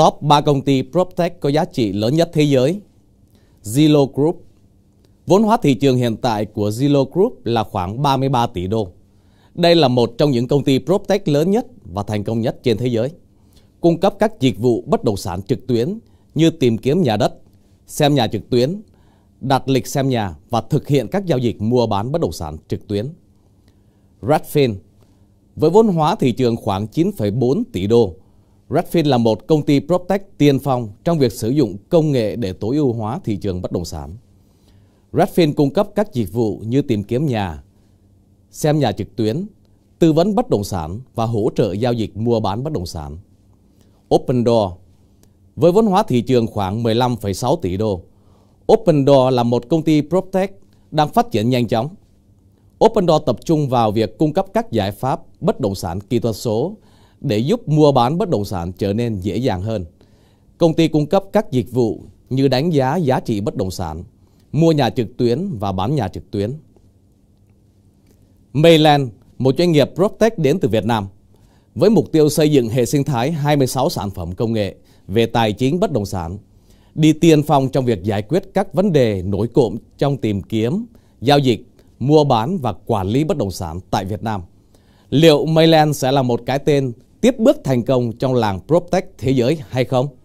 top 3 công ty PropTech có giá trị lớn nhất thế giới. Zillow Group Vốn hóa thị trường hiện tại của Zillow Group là khoảng 33 tỷ đô. Đây là một trong những công ty PropTech lớn nhất và thành công nhất trên thế giới. Cung cấp các dịch vụ bất động sản trực tuyến như tìm kiếm nhà đất, xem nhà trực tuyến, đặt lịch xem nhà và thực hiện các giao dịch mua bán bất động sản trực tuyến. Redfin với vốn hóa thị trường khoảng 9,4 tỷ đô Redfin là một công ty PropTech tiên phong trong việc sử dụng công nghệ để tối ưu hóa thị trường bất động sản. Redfin cung cấp các dịch vụ như tìm kiếm nhà, xem nhà trực tuyến, tư vấn bất động sản và hỗ trợ giao dịch mua bán bất động sản. OpenDoor Với vốn hóa thị trường khoảng 15,6 tỷ đô, OpenDoor là một công ty PropTech đang phát triển nhanh chóng. OpenDoor tập trung vào việc cung cấp các giải pháp bất động sản kỹ thuật số để giúp mua bán bất động sản trở nên dễ dàng hơn. Công ty cung cấp các dịch vụ như đánh giá giá trị bất động sản, mua nhà trực tuyến và bán nhà trực tuyến. Mayland, một doanh nghiệp PropTech đến từ Việt Nam, với mục tiêu xây dựng hệ sinh thái 26 sản phẩm công nghệ về tài chính bất động sản, đi tiên phong trong việc giải quyết các vấn đề nổi cộm trong tìm kiếm, giao dịch, mua bán và quản lý bất động sản tại Việt Nam. Liệu Mayland sẽ là một cái tên tiếp bước thành công trong làng PropTech thế giới hay không?